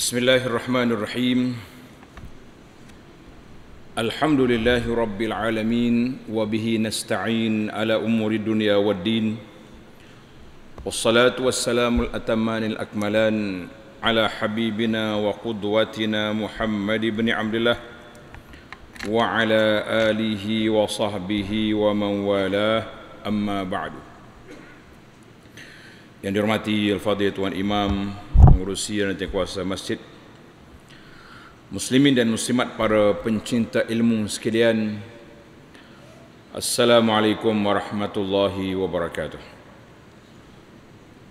Bismillahirrahmanirrahim Alhamdulillahi Rabbil Alamin Wabihi nasta'in ala umuri dunia wa din Wassalatu wassalamu al-atamani al-akmalan Ala habibina wa qudwatina Muhammad ibn Abdullah Wa ala alihi wa sahbihi wa man walah Amma ba'du Yang dihormati Al-Fadih Tuan Imam pengurusi dan kuasa masjid Muslimin dan muslimat para pencinta ilmu sekalian Assalamualaikum warahmatullahi wabarakatuh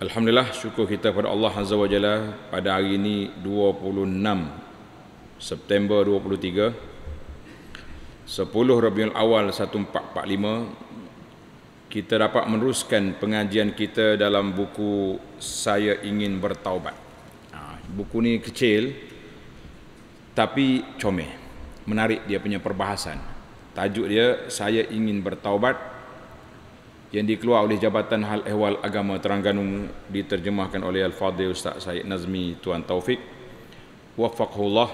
Alhamdulillah syukur kita kepada Allah Azza wa Jalla pada hari ini 26 September 23 10 Rabiul Awal 1445 kita dapat meneruskan pengajian kita dalam buku Saya Ingin Bertaubat buku ni kecil tapi comel menarik dia punya perbahasan tajuk dia saya ingin bertaubat yang dikeluarkan oleh Jabatan Hal Ehwal Agama Terengganu diterjemahkan oleh Al-Fadhil Ustaz Syed Nazmi Tuan Taufik Wafakullah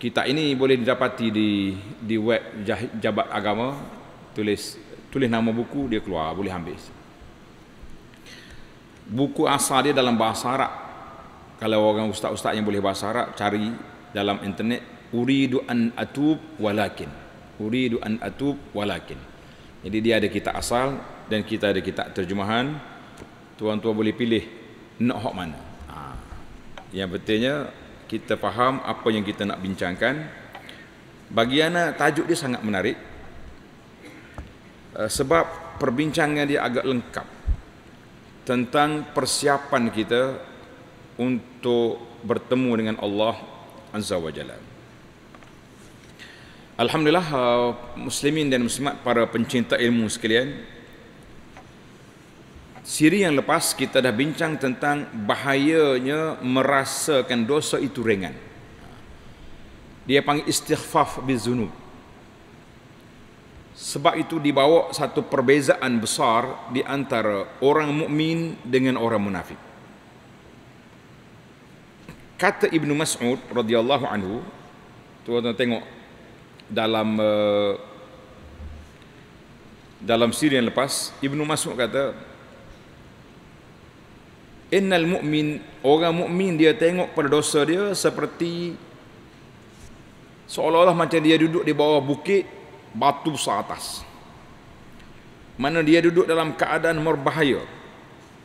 Kita ini boleh didapati di di web Jabat Agama tulis tulis nama buku dia keluar boleh ambil Buku asal dia dalam bahasa Arab kalau orang ustaz-ustaz yang boleh bahasa Arab cari dalam internet uridu an atub walakin uridu an atub walakin jadi dia ada kitab asal dan kita ada kitab terjemahan tuan-tuan boleh pilih nak hok mana ha. yang pentingnya kita faham apa yang kita nak bincangkan bagi ana tajuk dia sangat menarik eh, sebab perbincangan dia agak lengkap tentang persiapan kita untuk bertemu dengan Allah Azza wa Jalla. Alhamdulillah uh, muslimin dan muslimat para pencinta ilmu sekalian. Siri yang lepas kita dah bincang tentang bahayanya merasakan dosa itu ringan. Dia panggil istighfaf bizunub. Sebab itu dibawa satu perbezaan besar di antara orang mukmin dengan orang munafik kata Ibnu Mas'ud radhiyallahu anhu tuan-tuan tengok dalam eh, dalam siri yang lepas Ibnu Mas'ud kata innal mu'min orang mukmin dia tengok pada dosa dia seperti seolah-olah macam dia duduk di bawah bukit batu besar atas mana dia duduk dalam keadaan merbahaya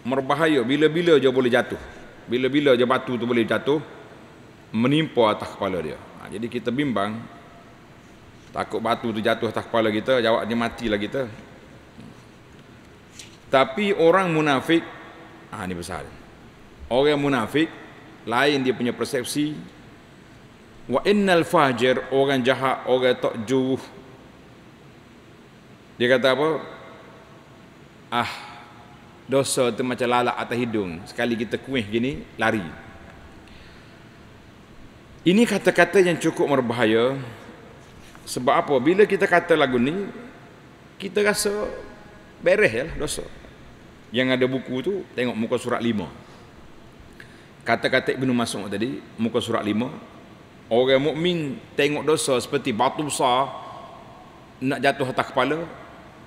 merbahaya bila-bila dia boleh jatuh bila-bila je batu tu boleh jatuh menimpa atas kepala dia. Ha, jadi kita bimbang takut batu tu jatuh atas kepala kita, jawab dia matilah kita. Tapi orang munafik, ah ha, ni besar. Orang munafik lain dia punya persepsi wa innal fajir orang jahat orang tak juh dia kata apa ah dosa tu macam lalat atas hidung sekali kita kuih gini lari ini kata-kata yang cukup berbahaya sebab apa bila kita kata lagu ni kita rasa bereh ya lah dosa yang ada buku tu tengok muka surat lima. kata-kata Ibnu Mas'ud tadi muka surat 5 orang mukmin tengok dosa seperti batu besar nak jatuh atas kepala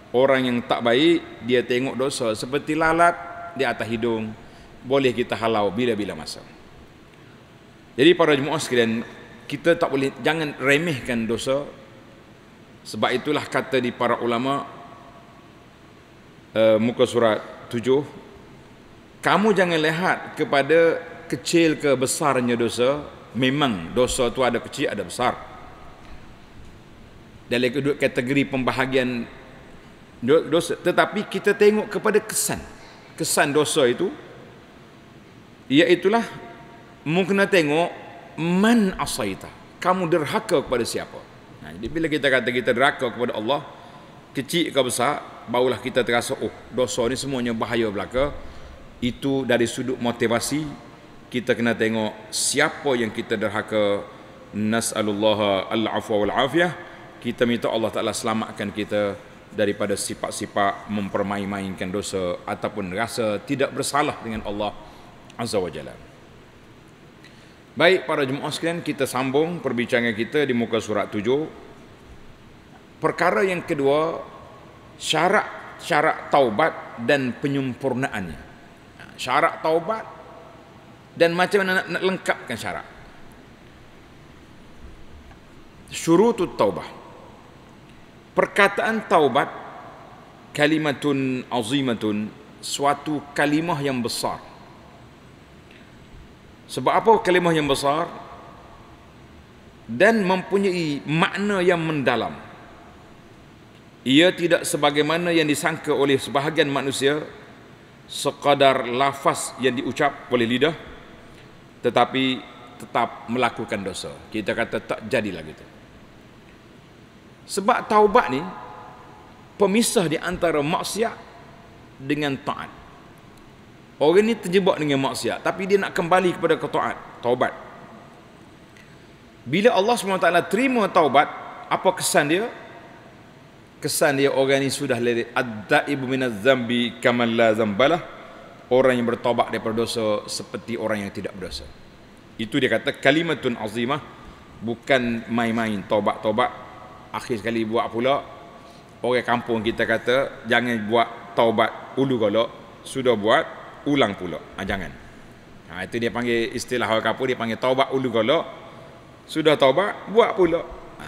Orang yang tak baik dia tengok dosa seperti lalat di atas hidung boleh kita halau bila-bila masa. Jadi para jemaah sekalian, kita tak boleh jangan remehkan dosa. Sebab itulah kata di para ulama uh, muka surat tujuh. kamu jangan lihat kepada kecil ke besarnya dosa memang dosa tu ada kecil ada besar dalam kedua kategori pembahagian dosa tetapi kita tengok kepada kesan kesan dosa itu iaitulah mungkin tengok man asaita kamu derhaka kepada siapa nah, jadi bila kita kata kita derhaka kepada Allah kecil ke besar barulah kita terasa oh dosa ini semuanya bahaya belaka itu dari sudut motivasi kita kena tengok siapa yang kita derhaka nas'alullah al-afwa wal-afiyah kita minta Allah Ta'ala selamatkan kita daripada sifat-sifat mempermain-mainkan dosa ataupun rasa tidak bersalah dengan Allah Azza wa Jalla. Baik para jemaah sekalian, kita sambung perbincangan kita di muka surat 7. Perkara yang kedua, syarat-syarat taubat dan penyempurnaannya. Syarat taubat dan macam mana nak, nak lengkapkan syarat. Syurutut taubat perkataan taubat kalimatun azimatun suatu kalimah yang besar sebab apa kalimah yang besar dan mempunyai makna yang mendalam ia tidak sebagaimana yang disangka oleh sebahagian manusia sekadar lafaz yang diucap oleh lidah tetapi tetap melakukan dosa kita kata tak jadilah gitu sebab taubat ni pemisah di antara maksiat dengan taat. Orang ni terjebak dengan maksiat tapi dia nak kembali kepada ketaat, taubat. Bila Allah SWT terima taubat, apa kesan dia? Kesan dia orang ini sudah lari ad-daibu minaz zambi kamal la zambalah. Orang yang bertaubat daripada dosa seperti orang yang tidak berdosa. Itu dia kata kalimatun azimah bukan main-main taubat-taubat akhir sekali buat pula orang kampung kita kata jangan buat taubat ulu golok sudah buat ulang pula ha, jangan ha, itu dia panggil istilah orang kampung dia panggil taubat ulu golok sudah taubat buat pula ha.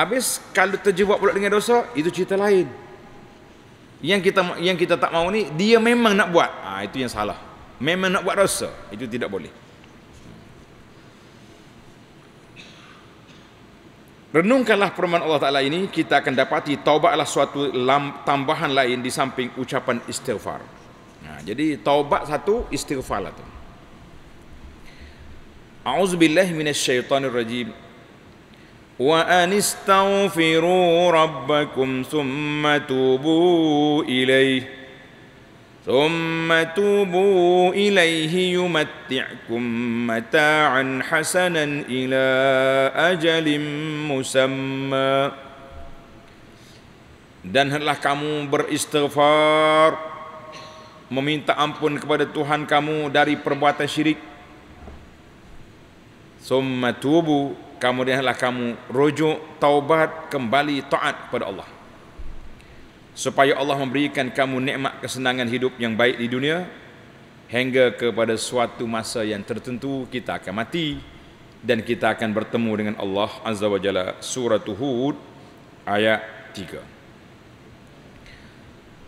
habis kalau terjebak pula dengan dosa itu cerita lain yang kita yang kita tak mau ni dia memang nak buat ha, itu yang salah memang nak buat dosa itu tidak boleh Renungkanlah firman Allah Ta'ala ini, kita akan dapati taubat adalah suatu tambahan lain di samping ucapan istighfar. Nah, ha, jadi taubat satu, istighfar lah tu. A'udzubillah rajim Wa anistaghfiru rabbakum summa tubuh ilaih. ثم توبوا إليه يمتعكم متاعا حسنا إلى أجل مسمى Dan hendaklah kamu beristighfar meminta ampun kepada Tuhan kamu dari perbuatan syirik. Summa tubu, kemudian hendaklah kamu rujuk taubat kembali taat kepada Allah supaya Allah memberikan kamu nikmat kesenangan hidup yang baik di dunia hingga kepada suatu masa yang tertentu kita akan mati dan kita akan bertemu dengan Allah Azza wa Jalla surah Hud ayat 3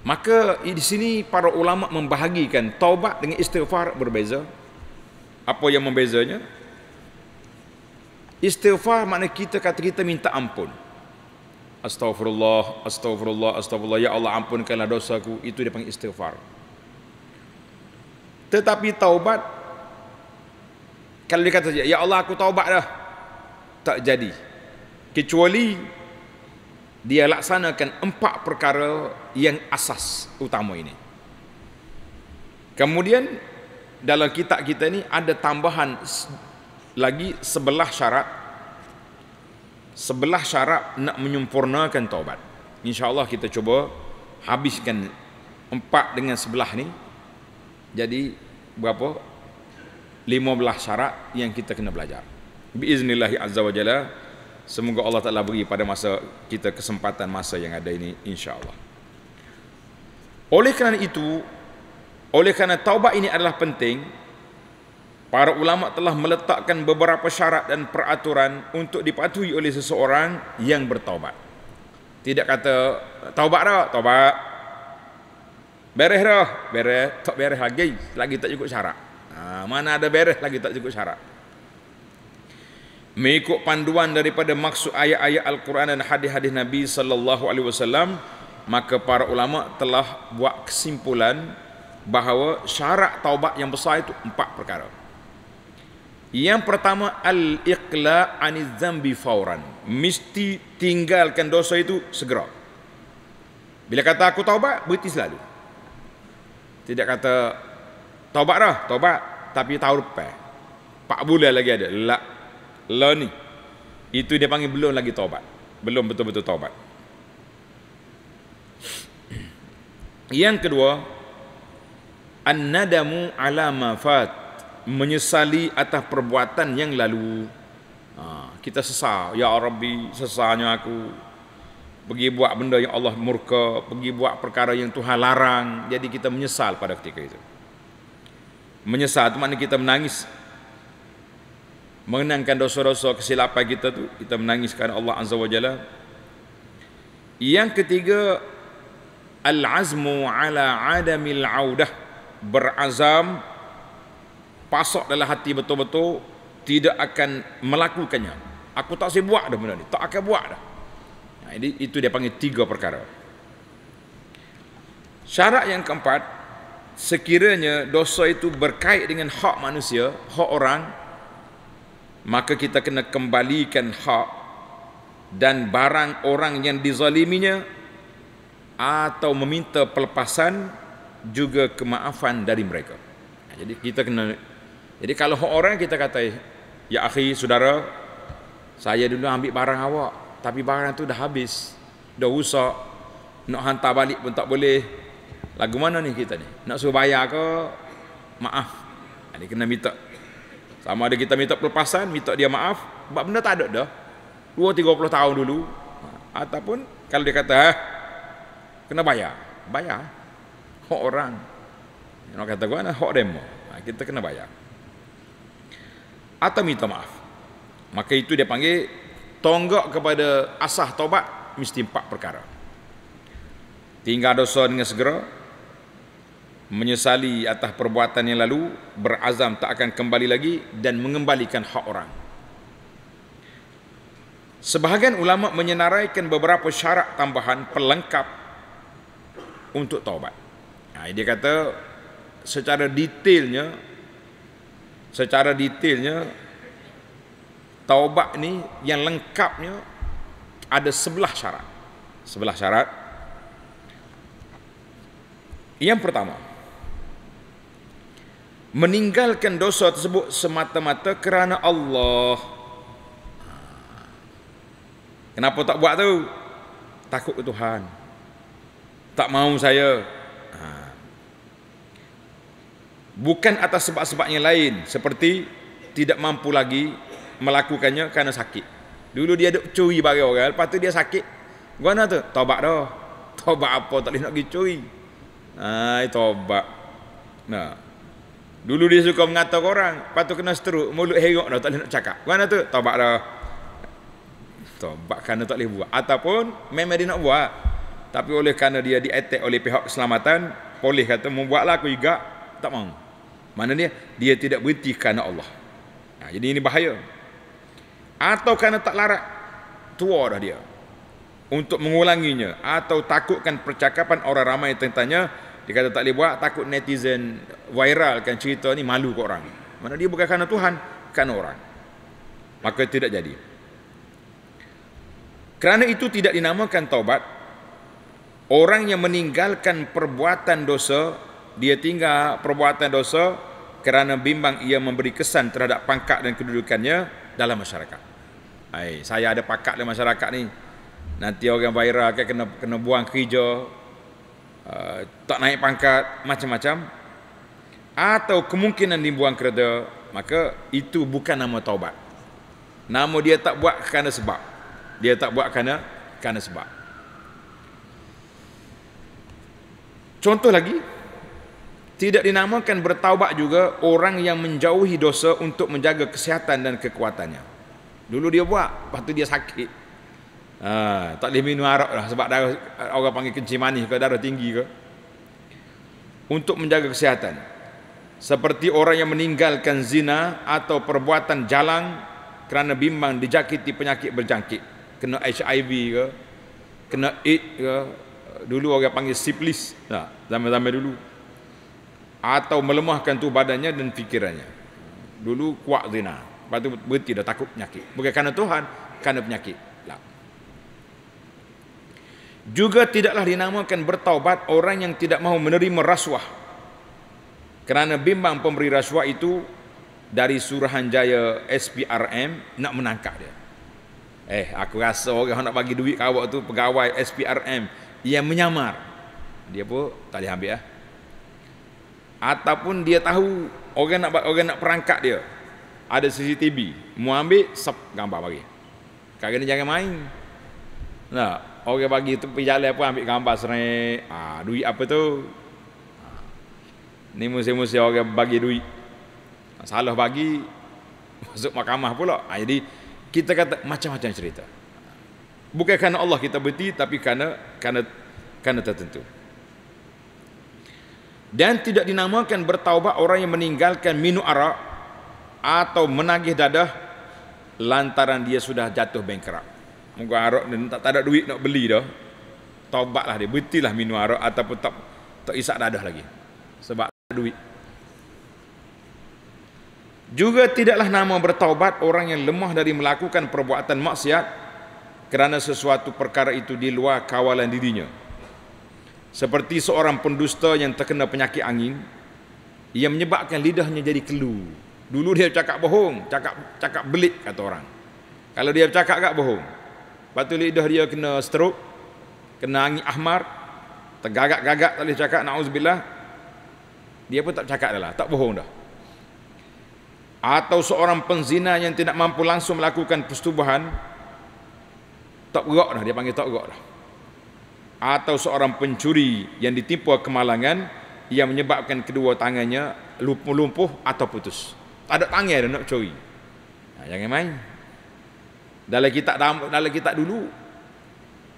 maka di sini para ulama membahagikan taubat dengan istighfar berbeza apa yang membezanya istighfar makna kita kata kita minta ampun Astaghfirullah, astaghfirullah, astaghfirullah. Ya Allah ampunkanlah dosaku. Itu dia panggil istighfar. Tetapi taubat kalau dia kata ya Allah aku taubat dah. Tak jadi. Kecuali dia laksanakan empat perkara yang asas utama ini. Kemudian dalam kitab kita ni ada tambahan lagi sebelah syarat sebelah syarat nak menyempurnakan taubat. Insya Allah kita cuba habiskan empat dengan sebelah ni. Jadi berapa? Lima belah syarat yang kita kena belajar. Biiznillahi azza wa Semoga Allah Ta'ala beri pada masa kita kesempatan masa yang ada ini Insya Allah. Oleh kerana itu, oleh kerana taubat ini adalah penting, Para ulama telah meletakkan beberapa syarat dan peraturan untuk dipatuhi oleh seseorang yang bertaubat. Tidak kata taubat dah, taubat. Bereh dah, bereh, tak bereh lagi, lagi tak cukup syarat. Ha, mana ada bereh lagi tak cukup syarat. Mengikut panduan daripada maksud ayat-ayat Al-Quran dan hadis-hadis Nabi sallallahu alaihi wasallam, maka para ulama telah buat kesimpulan bahawa syarat taubat yang besar itu empat perkara. Yang pertama al-iqla aniz zambi fauran. Mesti tinggalkan dosa itu segera. Bila kata aku taubat, berhenti selalu. Tidak kata taubat dah, taubat tapi tahu lepas. Pak bulan lagi ada. La, la ni. Itu dia panggil belum lagi taubat. Belum betul-betul taubat. Yang kedua, an-nadamu ala mafat menyesali atas perbuatan yang lalu. Ha, kita sesal, ya Rabbi, sesalnya aku pergi buat benda yang Allah murka, pergi buat perkara yang Tuhan larang. Jadi kita menyesal pada ketika itu. Menyesal itu maknanya kita menangis. Mengenangkan dosa-dosa kesilapan kita tu, kita menangis kerana Allah Azza wa Jalla. Yang ketiga al-azmu ala adamil audah berazam pasok dalam hati betul-betul tidak akan melakukannya aku tak sibuk buat dah benda ni tak akan buat dah nah, jadi itu dia panggil tiga perkara syarat yang keempat sekiranya dosa itu berkait dengan hak manusia hak orang maka kita kena kembalikan hak dan barang orang yang dizaliminya atau meminta pelepasan juga kemaafan dari mereka jadi kita kena jadi kalau orang kita kata, eh, ya akhi saudara, saya dulu ambil barang awak, tapi barang tu dah habis, dah rusak, nak hantar balik pun tak boleh. Lagu mana ni kita ni? Nak suruh bayar ke? Maaf. Ini kena minta. Sama ada kita minta pelepasan, minta dia maaf, sebab benda tak ada dah. 2 30 tahun dulu ataupun kalau dia kata eh, kena bayar, bayar. Hak orang. Yang nak kata gua nak hak demo. Ha, kita kena bayar atau minta maaf. Maka itu dia panggil tonggak kepada asah taubat mesti empat perkara. Tinggal dosa dengan segera, menyesali atas perbuatan yang lalu, berazam tak akan kembali lagi dan mengembalikan hak orang. Sebahagian ulama menyenaraikan beberapa syarat tambahan pelengkap untuk taubat. Nah, ha, dia kata secara detailnya secara detailnya taubat ni yang lengkapnya ada sebelah syarat. Sebelah syarat yang pertama meninggalkan dosa tersebut semata-mata kerana Allah. Kenapa tak buat tu? Takut ke Tuhan. Tak mau saya bukan atas sebab-sebab yang lain seperti tidak mampu lagi melakukannya kerana sakit. Dulu dia duk curi bagi orang, lepas tu dia sakit. Guna tu, tobat dah. Tobat apa tak boleh nak pergi curi. Hai tobat. Nah. Dulu dia suka mengata orang, lepas tu kena stroke, mulut herok dah tak boleh nak cakap. Guna tu, tobat dah. Tobat kerana tak boleh buat ataupun memang dia nak buat. Tapi oleh kerana dia diattack oleh pihak keselamatan, polis kata membuatlah aku juga tak mau. Mana dia? Dia tidak berhenti kerana Allah. Ha, jadi ini bahaya. Atau kerana tak larat. Tua dah dia. Untuk mengulanginya. Atau takutkan percakapan orang ramai yang tanya. Dia kata tak boleh buat. Takut netizen viralkan cerita ni malu ke orang. Mana dia bukan kerana Tuhan. Kerana orang. Maka tidak jadi. Kerana itu tidak dinamakan taubat. Orang yang meninggalkan perbuatan dosa dia tinggal perbuatan dosa kerana bimbang ia memberi kesan terhadap pangkat dan kedudukannya dalam masyarakat. Hai, saya ada pangkat dalam masyarakat ni. Nanti orang bayar akan kena kena buang kerja. Uh, tak naik pangkat macam-macam atau kemungkinan dibuang kereta, maka itu bukan nama taubat. Nama dia tak buat kerana sebab. Dia tak buat kerana kerana sebab. Contoh lagi, tidak dinamakan bertaubat juga orang yang menjauhi dosa untuk menjaga kesihatan dan kekuatannya. Dulu dia buat, lepas tu dia sakit. Ha, tak boleh minum arak lah sebab darah, orang panggil kencing manis ke darah tinggi ke. Untuk menjaga kesihatan. Seperti orang yang meninggalkan zina atau perbuatan jalan kerana bimbang dijakiti penyakit berjangkit. Kena HIV ke, kena AIDS ke. Dulu orang panggil siplis. Tak, zaman-zaman dulu atau melemahkan tu badannya dan fikirannya. Dulu kuat zina, lepas tu berhenti dah takut penyakit. Bukan kerana Tuhan, kerana penyakit. Lah. Juga tidaklah dinamakan bertaubat orang yang tidak mahu menerima rasuah. Kerana bimbang pemberi rasuah itu dari Suruhanjaya SPRM nak menangkap dia. Eh, aku rasa orang nak bagi duit kawak tu pegawai SPRM yang menyamar. Dia pun tak boleh ambil lah. Eh ataupun dia tahu orang nak orang nak perangkap dia ada CCTV mu ambil sub gambar bagi kerana jangan main nah orang bagi tepi jalan pun ambil gambar serik ah ha, duit apa tu ah, ni musim-musim orang bagi duit salah bagi masuk mahkamah pula ha, jadi kita kata macam-macam cerita bukan kerana Allah kita berhenti tapi kerana kerana kerana tertentu dan tidak dinamakan bertaubat orang yang meninggalkan minu arak atau menagih dadah lantaran dia sudah jatuh bankrap. Muka arak dan tak, tak ada duit nak beli dah. Taubatlah dia, betilah minu arak ataupun tak tak isak dadah lagi. Sebab tak ada duit. Juga tidaklah nama bertaubat orang yang lemah dari melakukan perbuatan maksiat kerana sesuatu perkara itu di luar kawalan dirinya seperti seorang pendusta yang terkena penyakit angin ia menyebabkan lidahnya jadi kelu dulu dia cakap bohong cakap cakap belit kata orang kalau dia cakap agak bohong Lepas tu lidah dia kena stroke Kena angin ahmar Tergagak-gagak tak boleh cakap na'uzubillah Dia pun tak cakap dah lah Tak bohong dah Atau seorang penzina yang tidak mampu langsung melakukan persetubuhan Tak gerak dah Dia panggil tak gerak dah atau seorang pencuri yang ditimpa kemalangan yang menyebabkan kedua tangannya lumpuh atau putus. Tak ada tangan dia nak curi. Nah, ha, jangan main. Dalam kita dalam kitab dulu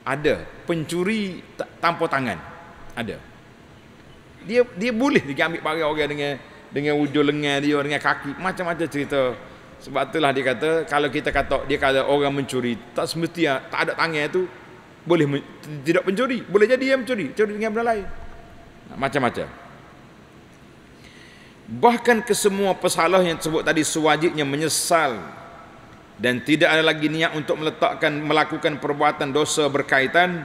ada pencuri tanpa tangan. Ada. Dia dia boleh diambil barang orang dengan dengan wujud lengan dia dengan kaki macam-macam cerita sebab itulah dia kata kalau kita kata dia kata orang mencuri tak semestinya tak ada tangan itu boleh tidak pencuri boleh jadi yang mencuri curi dengan benda lain macam-macam bahkan kesemua pesalah yang disebut tadi sewajibnya menyesal dan tidak ada lagi niat untuk meletakkan melakukan perbuatan dosa berkaitan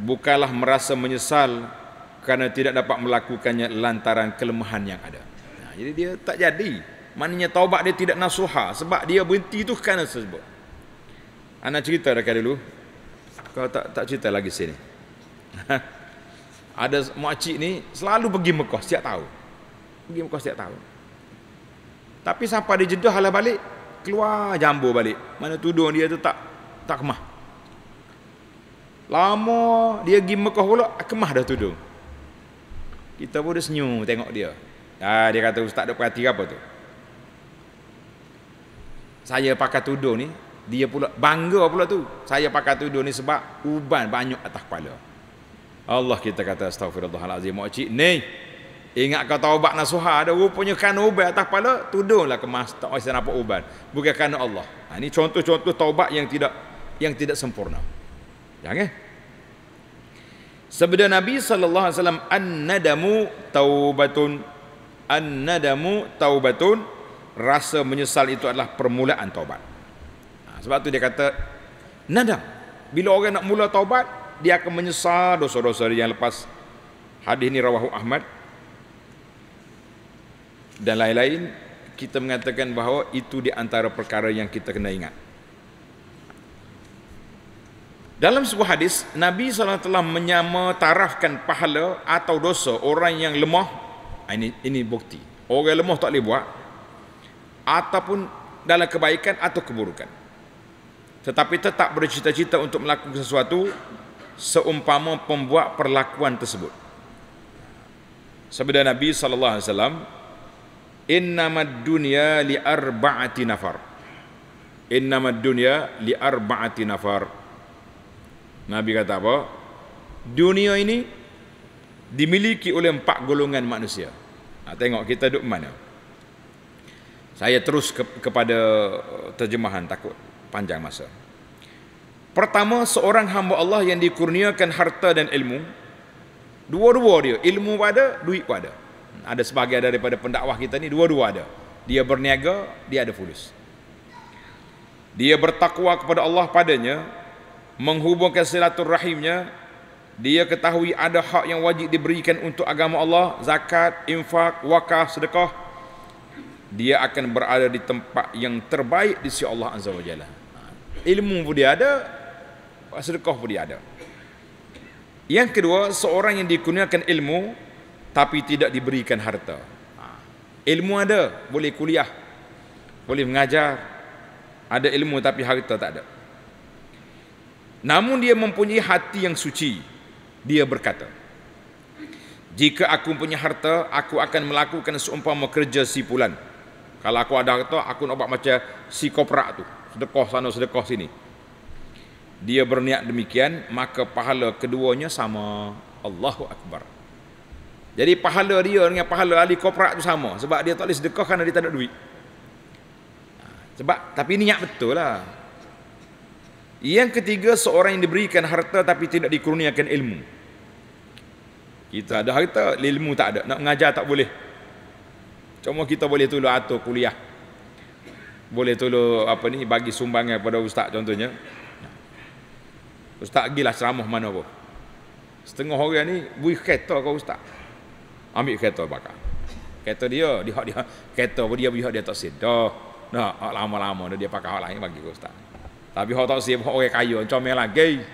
bukalah merasa menyesal kerana tidak dapat melakukannya lantaran kelemahan yang ada nah, jadi dia tak jadi maknanya taubat dia tidak nasuhah, sebab dia berhenti itu kerana sebab. anak cerita dekat dulu kau tak tak cerita lagi sini. Ada makcik ni selalu pergi Mekah setiap tahun. Pergi Mekah setiap tahun. Tapi sampai di Jeddah halah balik, keluar jambu balik. Mana tudung dia tu tak tak kemah. Lama dia pergi Mekah pula, kemah dah tudung. Kita pun dah senyum tengok dia. Ah dia kata ustaz tak perhati apa tu. Saya pakai tudung ni, dia pula bangga pula tu. Saya pakai tudung ni sebab uban banyak atas kepala. Allah kita kata astagfirullahalazim. Mak cik ni ingat kau taubat nasuha ada rupanya kan uban atas kepala tudunglah kemas tak bisa nampak uban. Bukan kerana Allah. Ha, ini contoh-contoh taubat yang tidak yang tidak sempurna. Jangan. Eh? Sabda Nabi sallallahu alaihi wasallam annadamu taubatun annadamu taubatun rasa menyesal itu adalah permulaan taubat sebab tu dia kata nadam bila orang nak mula taubat dia akan menyesal dosa-dosa yang lepas hadis ni rawahu Ahmad dan lain-lain kita mengatakan bahawa itu di antara perkara yang kita kena ingat dalam sebuah hadis Nabi SAW telah menyamatarafkan pahala atau dosa orang yang lemah ah, ini, ini bukti orang lemah tak boleh buat ataupun dalam kebaikan atau keburukan tetapi tetap bercita-cita untuk melakukan sesuatu seumpama pembuat perlakuan tersebut. Sabda Nabi sallallahu alaihi wasallam, "Innamad dunya li arba'ati nafar." Innamad dunya li arba'ati nafar. Nabi kata apa? Dunia ini dimiliki oleh empat golongan manusia. Nah, tengok kita duduk mana. Saya terus ke, kepada terjemahan takut panjang masa. Pertama, seorang hamba Allah yang dikurniakan harta dan ilmu. Dua-dua dia. Ilmu pun ada, duit pun ada. Ada sebahagian daripada pendakwah kita ni, dua-dua ada. Dia berniaga, dia ada fulus. Dia bertakwa kepada Allah padanya, menghubungkan silaturrahimnya, dia ketahui ada hak yang wajib diberikan untuk agama Allah, zakat, infak, wakaf, sedekah. Dia akan berada di tempat yang terbaik di sisi Allah Azza wa Jalla ilmu pun dia ada sedekah pun dia ada yang kedua seorang yang dikurniakan ilmu tapi tidak diberikan harta ha. ilmu ada boleh kuliah boleh mengajar ada ilmu tapi harta tak ada namun dia mempunyai hati yang suci dia berkata jika aku punya harta aku akan melakukan seumpama kerja si kalau aku ada harta aku nak buat macam si koprak tu sedekah sana sedekah sini dia berniat demikian maka pahala keduanya sama Allahu Akbar jadi pahala dia dengan pahala ahli korporat tu sama sebab dia tak boleh sedekah kerana dia tak ada duit ha, sebab tapi niat betul lah yang ketiga seorang yang diberikan harta tapi tidak dikurniakan ilmu kita ada harta ilmu tak ada nak mengajar tak boleh cuma kita boleh tulis atur kuliah boleh tolong apa ni bagi sumbangan kepada ustaz contohnya ustaz gilah ceramah mana pun setengah orang ni beri kereta ke ustaz ambil kereta bakar kereta dia dia dia kereta dia dia dia tak sedar nah lama-lama dia pakai hak lain bagi ke ustaz tapi hak tak sedar orang kaya comel lagi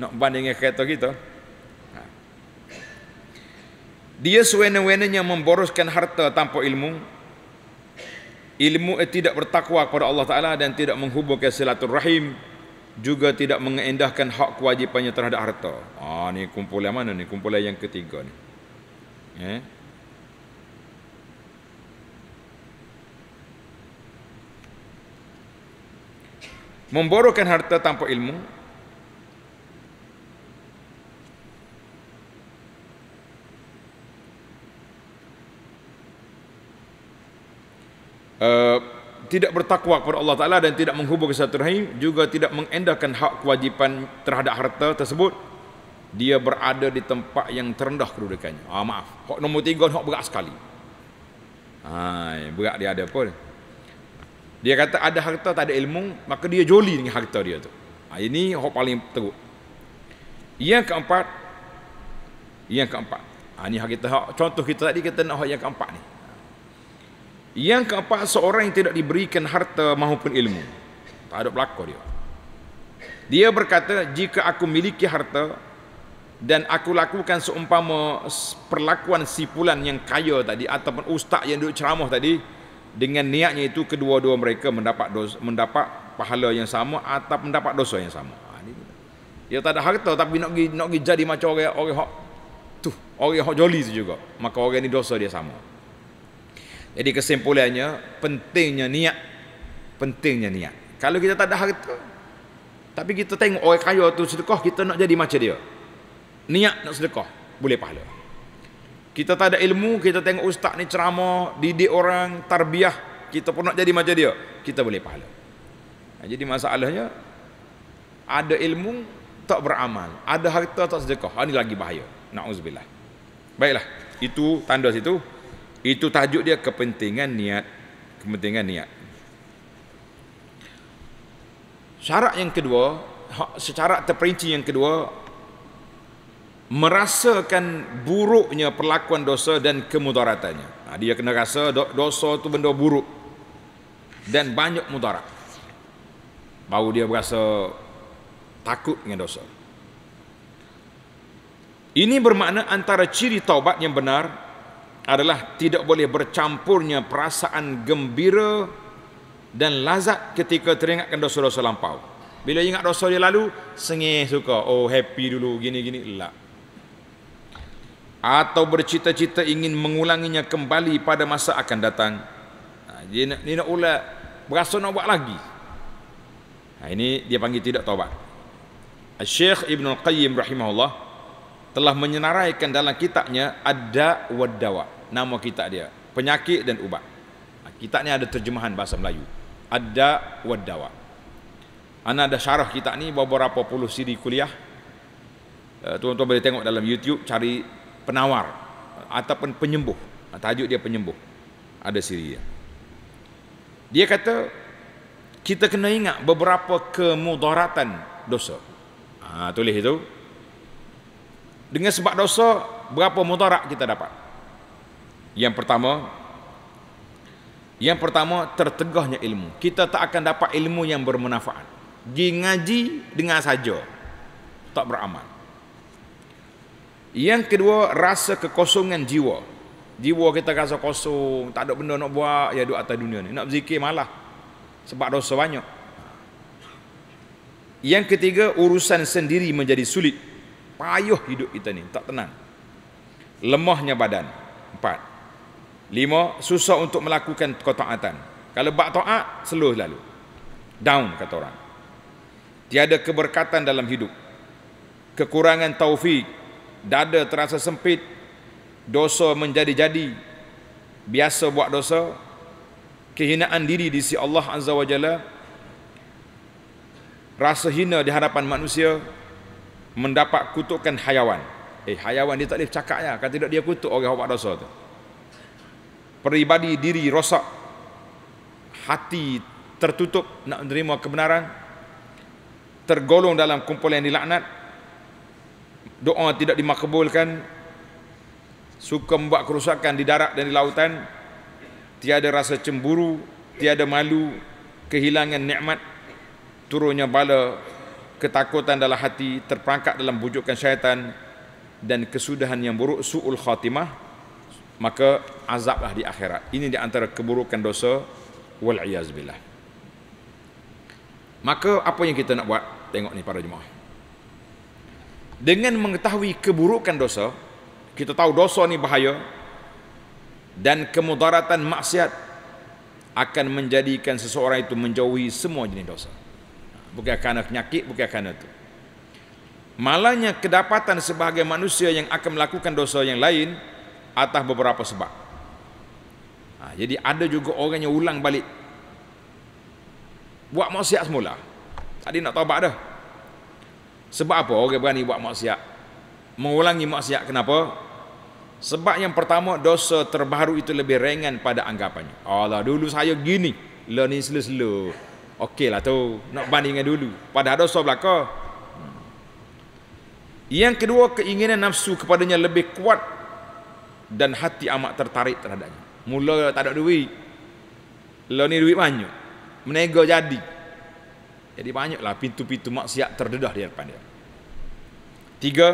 nak banding kereta kita ha. dia sewenang-wenangnya memboroskan harta tanpa ilmu ilmu eh, tidak bertakwa kepada Allah Taala dan tidak menghubungkan silaturahim juga tidak mengendahkan hak kewajipannya terhadap harta. Ah ni kumpulan mana ni? Kumpulan yang ketiga ni. Eh? Memborokan harta tanpa ilmu Eh, tidak bertakwa kepada Allah Taala dan tidak menghubung kesatu rahim juga tidak mengendahkan hak kewajipan terhadap harta tersebut dia berada di tempat yang terendah kedudukannya ah maaf hak nombor tiga hak berat sekali Hai, berat dia ada pun dia kata ada harta tak ada ilmu maka dia joli dengan harta dia tu ha, ini hak paling teruk yang keempat yang keempat ha, ah, ini hak kita hak contoh kita tadi kita nak hak yang keempat ni yang keempat seorang yang tidak diberikan harta maupun ilmu. Tak ada pelakor dia. Dia berkata jika aku miliki harta dan aku lakukan seumpama perlakuan si yang kaya tadi ataupun ustaz yang duduk ceramah tadi dengan niatnya itu kedua-dua mereka mendapat dosa, mendapat pahala yang sama atau mendapat dosa yang sama. Ha, dia tak ada harta tapi nak pergi nak pergi jadi macam orang orang hak orang hak joli tu juga. Maka orang ni dosa dia sama. Jadi kesimpulannya pentingnya niat. Pentingnya niat. Kalau kita tak ada harta tapi kita tengok orang kaya tu sedekah kita nak jadi macam dia. Niat nak sedekah boleh pahala. Kita tak ada ilmu, kita tengok ustaz ni ceramah, didik orang, tarbiyah, kita pun nak jadi macam dia, kita boleh pahala. jadi masalahnya ada ilmu tak beramal, ada harta tak sedekah. Ah, ini lagi bahaya. Nauzubillah. Baiklah, itu tanda situ. Itu tajuk dia kepentingan niat, kepentingan niat. Syarat yang kedua, ha, secara terperinci yang kedua, merasakan buruknya perlakuan dosa dan kemudaratannya. Ha, dia kena rasa dosa itu benda buruk dan banyak mudarat. Baru dia berasa takut dengan dosa. Ini bermakna antara ciri taubat yang benar adalah tidak boleh bercampurnya perasaan gembira dan lazat ketika teringatkan dosa-dosa lampau. Bila ingat dosa dia lalu, sengih suka. Oh, happy dulu, gini-gini. Lah. Atau bercita-cita ingin mengulanginya kembali pada masa akan datang. Ha, dia nak, dia nak ulat, berasa nak buat lagi. Ha, ini dia panggil tidak taubat. Syeikh Ibn Al-Qayyim rahimahullah telah menyenaraikan dalam kitabnya ada wadawa nama kitab dia penyakit dan ubat ha, kitab ni ada terjemahan bahasa Melayu ada wadawa ana ada syarah kitab ni beberapa puluh siri kuliah eh, tuan-tuan boleh tengok dalam YouTube cari penawar ataupun penyembuh ha, tajuk dia penyembuh ada siri dia dia kata kita kena ingat beberapa kemudaratan dosa ha, tulis itu dengan sebab dosa berapa mudarat kita dapat yang pertama yang pertama tertegahnya ilmu kita tak akan dapat ilmu yang bermanfaat pergi ngaji dengar saja tak beramal yang kedua rasa kekosongan jiwa jiwa kita rasa kosong tak ada benda nak buat ya duduk atas dunia ni nak berzikir malah sebab dosa banyak yang ketiga urusan sendiri menjadi sulit payuh hidup kita ni, tak tenang. Lemahnya badan. Empat. Lima, susah untuk melakukan ketaatan. Kalau bak taat, seluruh lalu. Down, kata orang. Tiada keberkatan dalam hidup. Kekurangan taufik. Dada terasa sempit. Dosa menjadi-jadi. Biasa buat dosa. Kehinaan diri di si Allah Azza wa Jalla. Rasa hina di hadapan Manusia mendapat kutukan hayawan. Eh hayawan dia tak boleh cakap ya. Kata tidak dia kutuk orang buat dosa tu. Peribadi diri rosak. Hati tertutup nak menerima kebenaran. Tergolong dalam kumpulan yang dilaknat. Doa tidak dimakbulkan. Suka membuat kerusakan di darat dan di lautan. Tiada rasa cemburu. Tiada malu. Kehilangan nikmat. Turunnya bala ketakutan dalam hati terperangkap dalam bujukan syaitan dan kesudahan yang buruk suul khatimah maka azablah di akhirat ini di antara keburukan dosa wal iyaz billah maka apa yang kita nak buat tengok ni para jemaah dengan mengetahui keburukan dosa kita tahu dosa ni bahaya dan kemudaratan maksiat akan menjadikan seseorang itu menjauhi semua jenis dosa bukan kerana penyakit bukan kerana itu malahnya kedapatan sebagai manusia yang akan melakukan dosa yang lain atas beberapa sebab ha, jadi ada juga orang yang ulang balik buat maksiat semula tadi nak tahu apa dah sebab apa orang berani buat maksiat mengulangi maksiat kenapa sebab yang pertama dosa terbaru itu lebih ringan pada anggapannya Allah dulu saya gini learning slow-slow Okey lah tu Nak banding dengan dulu Padahal dosa belakang hmm. Yang kedua Keinginan nafsu kepadanya lebih kuat Dan hati amat tertarik terhadapnya Mula tak ada duit Lo ni duit banyak Menega jadi Jadi banyaklah pintu-pintu maksiat terdedah di depan dia Tiga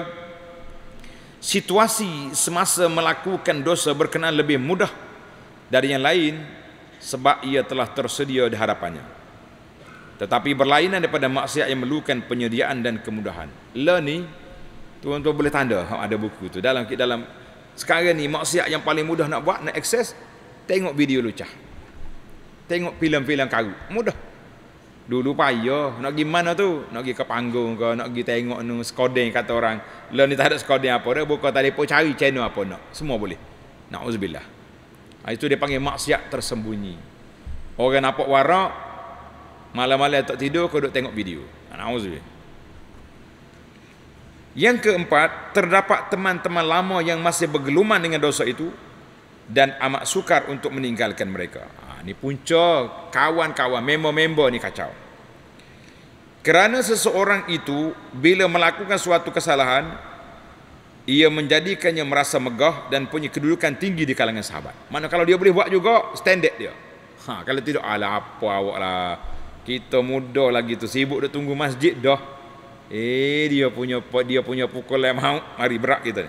Situasi semasa melakukan dosa berkenaan lebih mudah Dari yang lain Sebab ia telah tersedia di hadapannya tetapi berlainan daripada maksiat yang memerlukan penyediaan dan kemudahan. Learn ni, tuan-tuan boleh tanda ha, ada buku tu. Dalam dalam sekarang ni maksiat yang paling mudah nak buat, nak akses, tengok video lucah. Tengok filem-filem karut. Mudah. Dulu payah nak pergi mana tu? Nak pergi ke panggung ke, nak pergi tengok nu skodeng kata orang. Lah ni tak ada skodeng apa dah, buka telefon cari channel apa nak. Semua boleh. Nauzubillah. Ha, itu dia panggil maksiat tersembunyi. Orang nampak warak, Malam-malam tak tidur kau duduk tengok video. Nauzubillah. Yang keempat, terdapat teman-teman lama yang masih bergeluman dengan dosa itu dan amat sukar untuk meninggalkan mereka. Ha, ini punca kawan-kawan, member-member ni kacau. Kerana seseorang itu bila melakukan suatu kesalahan, ia menjadikannya merasa megah dan punya kedudukan tinggi di kalangan sahabat. Mana kalau dia boleh buat juga, standard dia. Ha, kalau tidak, ala apa awak lah kita muda lagi tu sibuk dah tunggu masjid dah eh dia punya dia punya pukul yang mau mari berak kita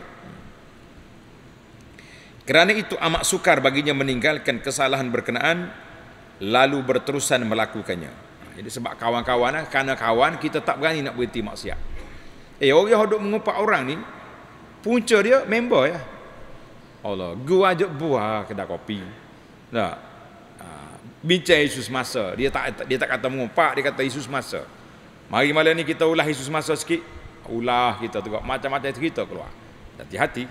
kerana itu amat sukar baginya meninggalkan kesalahan berkenaan lalu berterusan melakukannya jadi sebab kawan-kawan lah, kerana kawan kita tak berani nak berhenti maksiat eh orang yang hodok mengupak orang ni punca dia member ya Allah gua ajak buah kedai kopi tak nah bincang Yesus masa. Dia tak dia tak kata mengumpat, dia kata Yesus masa. Mari malam ni kita ulah Yesus masa sikit. Ulah kita tengok macam-macam cerita keluar. Hati-hati.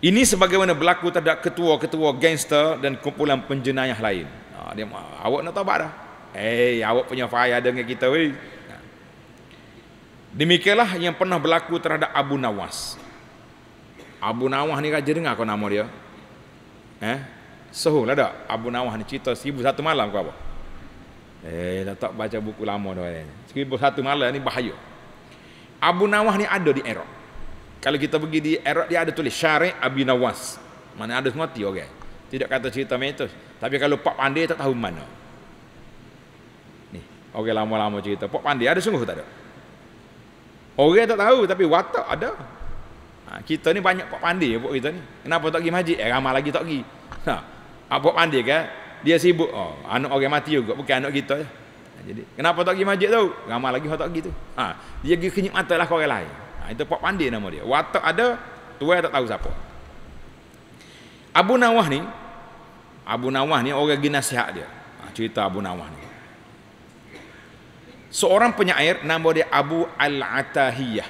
Ini sebagaimana berlaku terhadap ketua-ketua gangster dan kumpulan penjenayah lain. Ha, dia awak nak tahu dah. Eh, awak punya faya dengan kita weh. Ha. Demikianlah yang pernah berlaku terhadap Abu Nawas. Abu Nawas ni raja dengar kau nama dia. Eh, Sohu lah dak. Abu Nawah ni cerita seribu satu malam ke apa? Eh, dah tak baca buku lama dah. Eh. Seribu satu malam ni bahaya. Abu Nawah ni ada di Erop. Kalau kita pergi di Erop, dia ada tulis Syarik Abi Nawas. Mana ada semua ti orang. Okay. Tidak kata cerita metos. Tapi kalau Pak Pandai tak tahu mana. Nih, orang okay, lama-lama cerita. Pak Pandai ada sungguh tak ada? Orang tak tahu tapi watak ada. Ha, kita ni banyak Pak Pandai pun kita ni. Kenapa tak pergi masjid? Eh, ramai lagi tak pergi. Ha apa ah, mandi kan dia sibuk oh, anak orang mati juga bukan anak kita je ah, jadi kenapa tak pergi masjid tu ramai lagi tak pergi tu ha dia pergi kenyuk mata lah orang lain ha, itu pak pandi nama dia watak ada tuan tak tahu siapa Abu Nawah ni Abu Nawah ni orang gina sihat dia ha, cerita Abu Nawah ni seorang penyair nama dia Abu Al-Atahiyah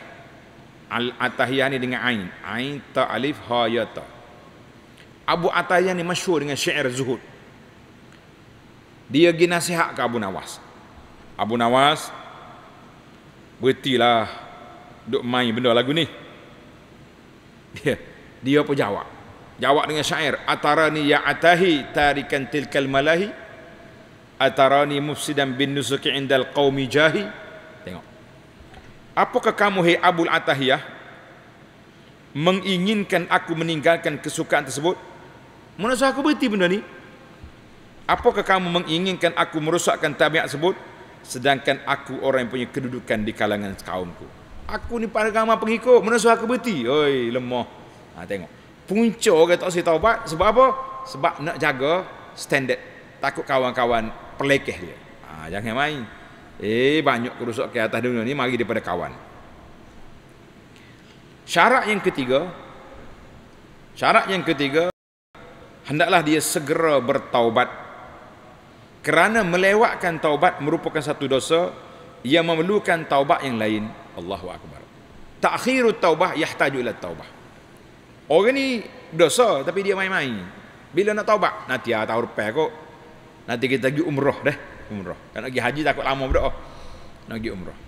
Al-Atahiyah ni dengan Ain Ain ta Alif ha, Abu Atayah ni masyur dengan syair zuhud. Dia pergi nasihat ke Abu Nawas. Abu Nawas, bertilah duk main benda lagu ni. Dia, dia pun jawab. Jawab dengan syair. Atarani ya atahi tarikan tilkal malahi. Atarani mufsidan bin nusuki indal qawmi jahi. Tengok. Apakah kamu hei Abu Atahiyah? Menginginkan aku meninggalkan kesukaan tersebut? Mana suruh aku berhenti benda ni? Apakah kamu menginginkan aku merosakkan tabiat sebut? Sedangkan aku orang yang punya kedudukan di kalangan kaumku. Aku ni pada agama pengikut. Mana suruh aku berhenti? Oi, lemah. Ha, tengok. Punca orang tak saya taubat. Sebab apa? Sebab nak jaga standard. Takut kawan-kawan pelekeh dia. Ha, jangan main. Eh, banyak kerusak ke atas dunia ni. Mari daripada kawan. Syarat yang ketiga. Syarat yang ketiga hendaklah dia segera bertaubat kerana melewatkan taubat merupakan satu dosa ia memerlukan taubat yang lain Allahu akbar ta'khiru taubah yahtaju ila taubah orang ni dosa tapi dia main-main bila nak taubat nanti ah tahun lepas kok nanti kita pergi umrah deh umrah kan nak pergi haji takut lama berdoa oh, nak pergi umrah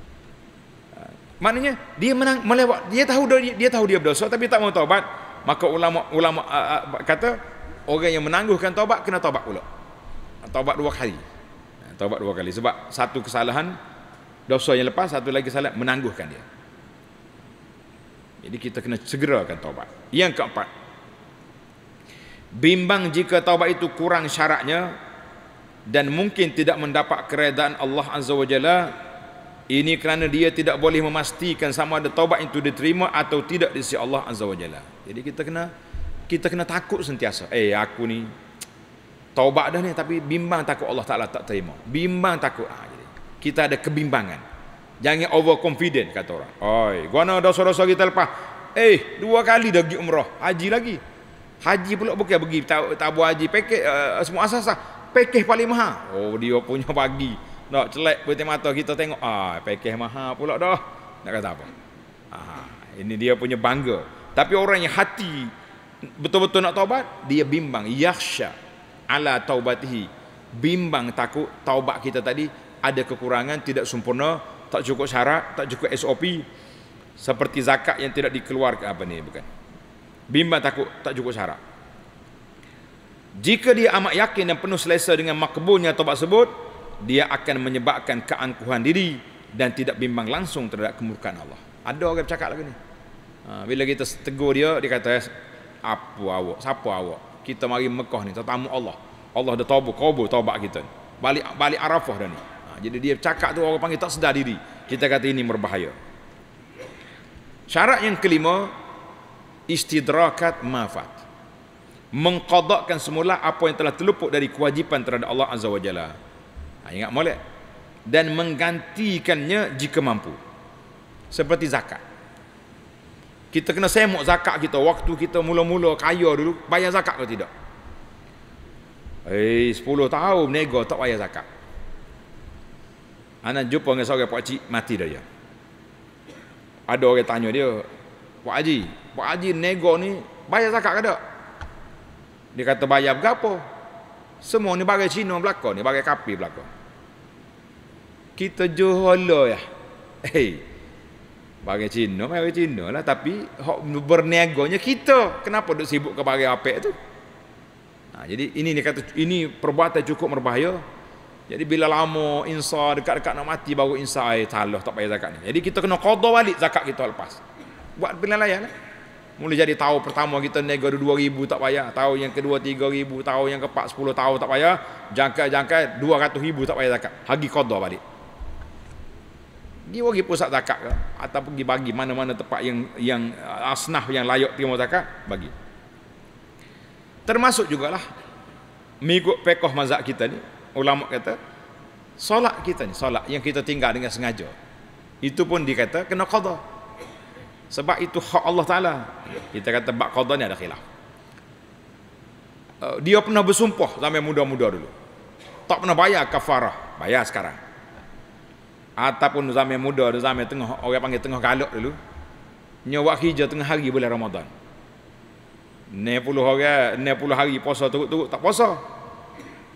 ah, maknanya dia menang melewat dia tahu dia, dia tahu dia berdosa tapi tak mau taubat maka ulama ulama uh, kata orang yang menangguhkan taubat kena taubat pula taubat dua kali ha, taubat dua kali sebab satu kesalahan dosa yang lepas satu lagi salah menangguhkan dia jadi kita kena segerakan taubat yang keempat bimbang jika taubat itu kurang syaratnya dan mungkin tidak mendapat keredaan Allah Azza wa Jalla ini kerana dia tidak boleh memastikan sama ada taubat itu diterima atau tidak di sisi Allah Azza wa Jalla jadi kita kena kita kena takut sentiasa. Eh aku ni taubat dah ni tapi bimbang takut Allah Taala tak terima. Bimbang takut. Ha, kita ada kebimbangan. Jangan over confident kata orang. Oi, gua nak dah sorok kita lepas. Eh, dua kali dah pergi umrah, haji lagi. Haji pula bukan pergi buat haji paket uh, semua asas-asas. Pakej paling mahal. Oh, dia punya bagi. Nak celak putih mata kita tengok. Ah, pakej mahal pula dah. Nak kata apa? Aha, ini dia punya bangga. Tapi orang yang hati betul-betul nak taubat dia bimbang yakhsha ala taubatihi bimbang takut taubat kita tadi ada kekurangan tidak sempurna tak cukup syarat tak cukup SOP seperti zakat yang tidak dikeluarkan apa ni bukan bimbang takut tak cukup syarat jika dia amat yakin dan penuh selesa dengan makbunya taubat sebut dia akan menyebabkan keangkuhan diri dan tidak bimbang langsung terhadap kemurkaan Allah ada orang cakap lagi ni ha, bila kita tegur dia dia kata apa awak siapa awak kita mari Mekah ni tetamu Allah Allah dah tabu kubur taubat kita ni. balik balik Arafah dah ni ha, jadi dia cakap tu orang panggil tak sedar diri kita kata ini berbahaya syarat yang kelima istidrakat mafat mengqadakan semula apa yang telah terluput dari kewajipan terhadap Allah Azza wa Jalla ha, ingat molek dan menggantikannya jika mampu seperti zakat kita kena semok zakat kita waktu kita mula-mula kaya dulu bayar zakat ke tidak? Eh 10 tahun menego tak bayar zakat. Anak jumpa dengan seorang pak cik mati dah dia. Ada orang tanya dia, "Pak Haji, Pak Haji nego ni bayar zakat ke tak?" Dia kata bayar berapa? Semua ni bagai Cina belakang ni, bagai kapi belakang. Kita Johor lah. Ya. Eh, hey, Bagai Cina, bagai Cina lah. Tapi hok berniaganya kita. Kenapa duk sibuk ke bagai apa itu? Nah, ha, jadi ini dia kata, ini perbuatan cukup berbahaya. Jadi bila lama insa dekat-dekat nak mati baru insa ai talah tak payah zakat ni. Jadi kita kena qada balik zakat kita lepas. Buat penilaian lah. Mula jadi tahu pertama kita nego dua ribu, tak payah, tahu yang kedua tiga ribu, tahu yang keempat sepuluh tahu tak payah, jangka-jangka dua ratus ribu tak payah zakat. Hagi qada balik dia bagi pusat zakat ke ataupun pergi bagi mana-mana tempat yang yang uh, asnaf yang layak terima zakat bagi termasuk jugalah mengikut pekoh mazhab kita ni ulama kata solat kita ni solat yang kita tinggal dengan sengaja itu pun dikata kena qadha sebab itu hak Allah Ta'ala kita kata bak qadha ni ada khilaf uh, dia pernah bersumpah zaman muda-muda dulu tak pernah bayar kafarah bayar sekarang ataupun zaman muda dan zaman tengah orang panggil tengah galak dulu nya buat kerja tengah hari bulan Ramadan 90 orang 90 hari puasa turut-turut tak puasa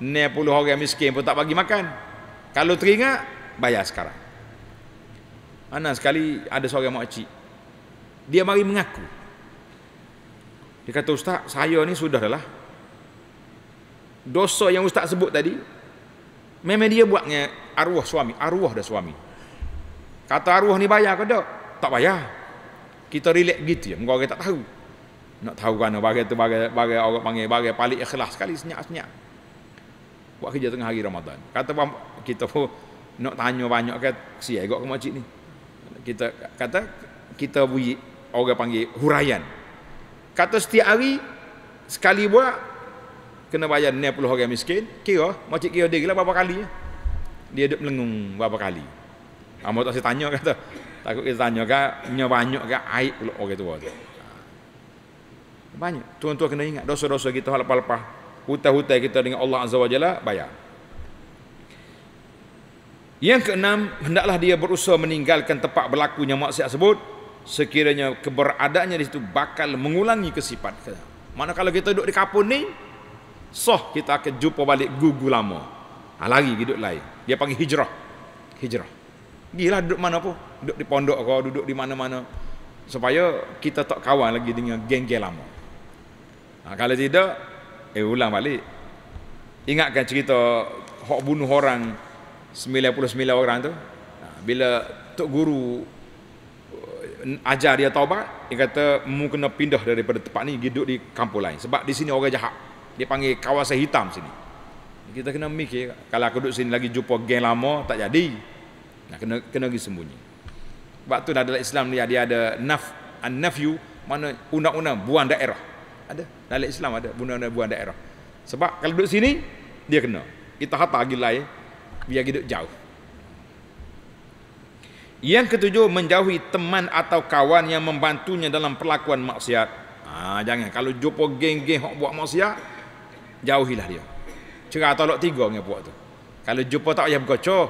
90 orang miskin pun tak bagi makan kalau teringat bayar sekarang mana sekali ada seorang makcik dia mari mengaku dia kata ustaz saya ni sudah lah dosa yang ustaz sebut tadi memang dia buatnya arwah suami, arwah dah suami. Kata arwah ni bayar ke tak? Tak bayar. Kita relax gitu je, muka orang tak tahu. Nak tahu kan bagai tu bagai bagai orang panggil bagai paling ikhlas sekali senyap-senyap. Buat kerja tengah hari Ramadan. Kata kita pun nak tanya banyak kan, ke siap gak ke makcik ni. Kita kata kita bunyi orang panggil huraian. Kata setiap hari sekali buat kena bayar 90 orang miskin, kira makcik kira dia lah berapa kali. Ya? dia duduk melengung berapa kali. Kamu ah, tak saya tanya kata. Takut kita tanya ke, punya banyak ke, aib pula orang tua tu. Ah. Banyak. Tuan-tuan kena ingat, dosa-dosa kita hal lepas-lepas. Hutai-hutai kita dengan Allah Azza wa Jalla, bayar. Yang keenam, hendaklah dia berusaha meninggalkan tempat berlakunya maksiat sebut. Sekiranya keberadaannya di situ bakal mengulangi kesifat. Mana kalau kita duduk di kapun ni, soh kita akan jumpa balik gugu lama. Ha, lari pergi duduk lain. Dia panggil hijrah. Hijrah. Gila duduk mana pun. Duduk di pondok kau, duduk di mana-mana. Supaya kita tak kawan lagi dengan geng-geng lama. Ha, kalau tidak, eh ulang balik. Ingatkan cerita hak bunuh orang 99 orang tu. Ha, bila Tok Guru eh, ajar dia taubat, dia kata, mu kena pindah daripada tempat ni, duduk di kampung lain. Sebab di sini orang jahat. Dia panggil kawasan hitam sini. Kita kena mikir kalau aku duduk sini lagi jumpa geng lama tak jadi. Nak kena kena pergi sembunyi. Sebab tu dalam Islam ni dia ada naf an nafyu mana undang-undang buang daerah. Ada dalam Islam ada undang-undang buang daerah. Sebab kalau duduk sini dia kena. Kita hata lagi lain biar hidup jauh. Yang ketujuh menjauhi teman atau kawan yang membantunya dalam perlakuan maksiat. Ah ha, jangan kalau jumpa geng-geng hok buat maksiat jauhilah dia cerah tolak tiga dengan buat tu. Kalau jumpa tak payah berkocok.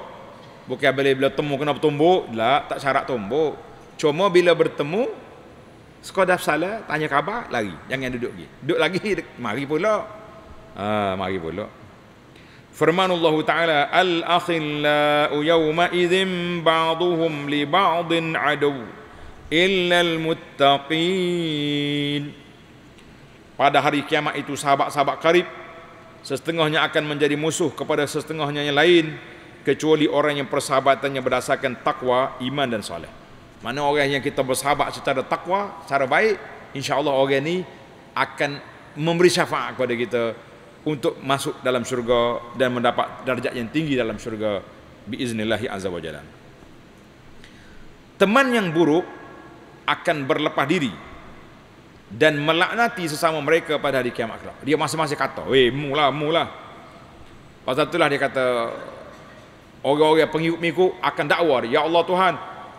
Bukan boleh bila temu kena bertumbuk. Lah, tak syarat tumbuk. Cuma bila bertemu, sekadar salah, tanya khabar, lari. Jangan duduk lagi. Duduk lagi, mari pula. Ha, mari pula. Firman Allah Ta'ala, al lau yawma izin ba'duhum li ba'din adu. Illa al-muttaqin. Pada hari kiamat itu, sahabat-sahabat karib, Sesetengahnya akan menjadi musuh kepada sesetengahnya yang lain kecuali orang yang persahabatannya berdasarkan takwa, iman dan soleh. Mana orang yang kita bersahabat secara takwa, secara baik, insya-Allah orang ini akan memberi syafaat kepada kita untuk masuk dalam syurga dan mendapat darjah yang tinggi dalam syurga biiznillahi azza Teman yang buruk akan berlepas diri dan melaknati sesama mereka pada hari kiamat kelak. Dia masing-masing kata, "Weh, mulah, mulah." Pasal itulah dia kata orang-orang pengikut-pengikut akan dakwah, "Ya Allah Tuhan,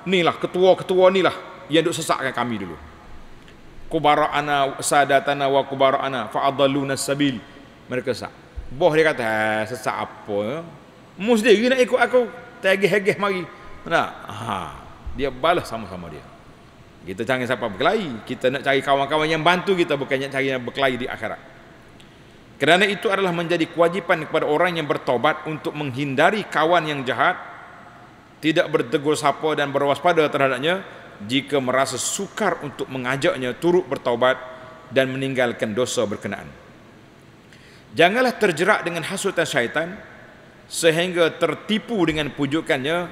inilah ketua-ketua inilah yang duk sesatkan kami dulu." Kubaraana sadatana wa kubaraana ana fa adalluna sabil. Mereka sesat. Boh dia kata, eh, "Sesat apa?" Mus dia nak ikut aku, tagih-hegeh mari. Nah, ha. Dia balas sama-sama dia. Kita jangan siapa berkelahi. Kita nak cari kawan-kawan yang bantu kita bukan nak cari yang berkelahi di akhirat. Kerana itu adalah menjadi kewajipan kepada orang yang bertobat untuk menghindari kawan yang jahat, tidak bertegur sapa dan berwaspada terhadapnya jika merasa sukar untuk mengajaknya turut bertobat dan meninggalkan dosa berkenaan. Janganlah terjerak dengan hasutan syaitan sehingga tertipu dengan pujukannya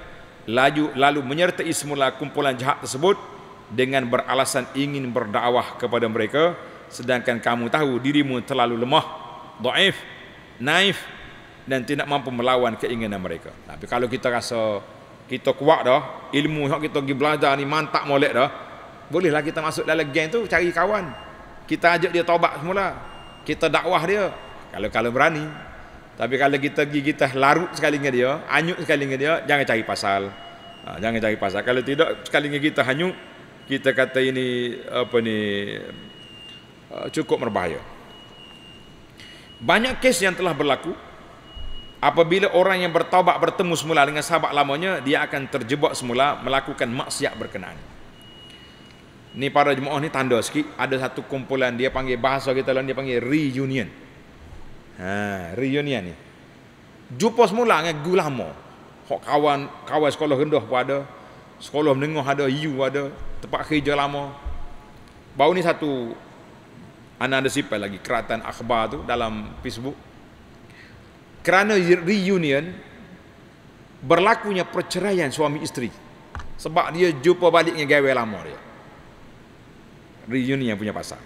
lalu menyertai semula kumpulan jahat tersebut dengan beralasan ingin berdakwah kepada mereka sedangkan kamu tahu dirimu terlalu lemah dhaif naif dan tidak mampu melawan keinginan mereka tapi kalau kita rasa kita kuat dah ilmu yang kita pergi belajar ni mantap molek dah bolehlah kita masuk dalam geng tu cari kawan kita ajak dia taubat semula kita dakwah dia kalau kalau berani tapi kalau kita pergi kita larut sekali dengan dia hanyut sekali dengan dia jangan cari pasal ha, jangan cari pasal kalau tidak sekali dengan kita hanyut kita kata ini apa ni uh, cukup berbahaya. Banyak kes yang telah berlaku apabila orang yang bertaubat bertemu semula dengan sahabat lamanya dia akan terjebak semula melakukan maksiat berkenaan. Ni para jemaah ni tanda sikit ada satu kumpulan dia panggil bahasa kita lain dia panggil reunion. Ha, reunion ni. Jumpa semula dengan gulama. Hok kawan, kawan sekolah rendah pun ada, sekolah menengah ada, EU ada, tempat kerja lama. Baru ni satu anak ada sipai lagi keratan akhbar tu dalam Facebook. Kerana reunion berlakunya perceraian suami isteri sebab dia jumpa balik dengan gawe lama dia. Reunion yang punya pasal.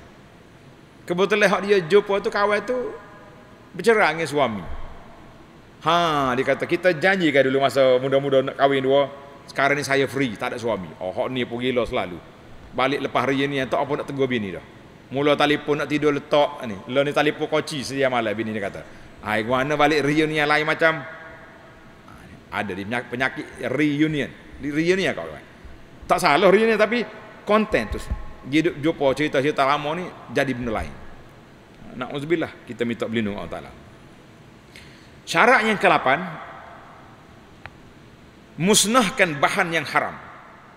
Kebetulan hak dia jumpa tu kawan tu bercerai dengan suami. Ha, dia kata kita janjikan dulu masa muda-muda nak kahwin dua, sekarang ni saya free, tak ada suami. Oh, hok ni pun gila selalu. Balik lepas hari ni tak apa nak tegur bini dah. Mula telefon nak tidur letak ni. Lo ni telefon koci setiap malam bini dia kata. Hai ah, mana balik reunion lain macam. Ah, ada di penyakit reunion. Di reunion kau. Kan? Tak salah reunion tapi konten tu. Hidup jumpa cerita-cerita lama ni jadi benda lain. Nak uzbillah kita minta berlindung Allah Ta'ala. Syarat yang ke-8 musnahkan bahan yang haram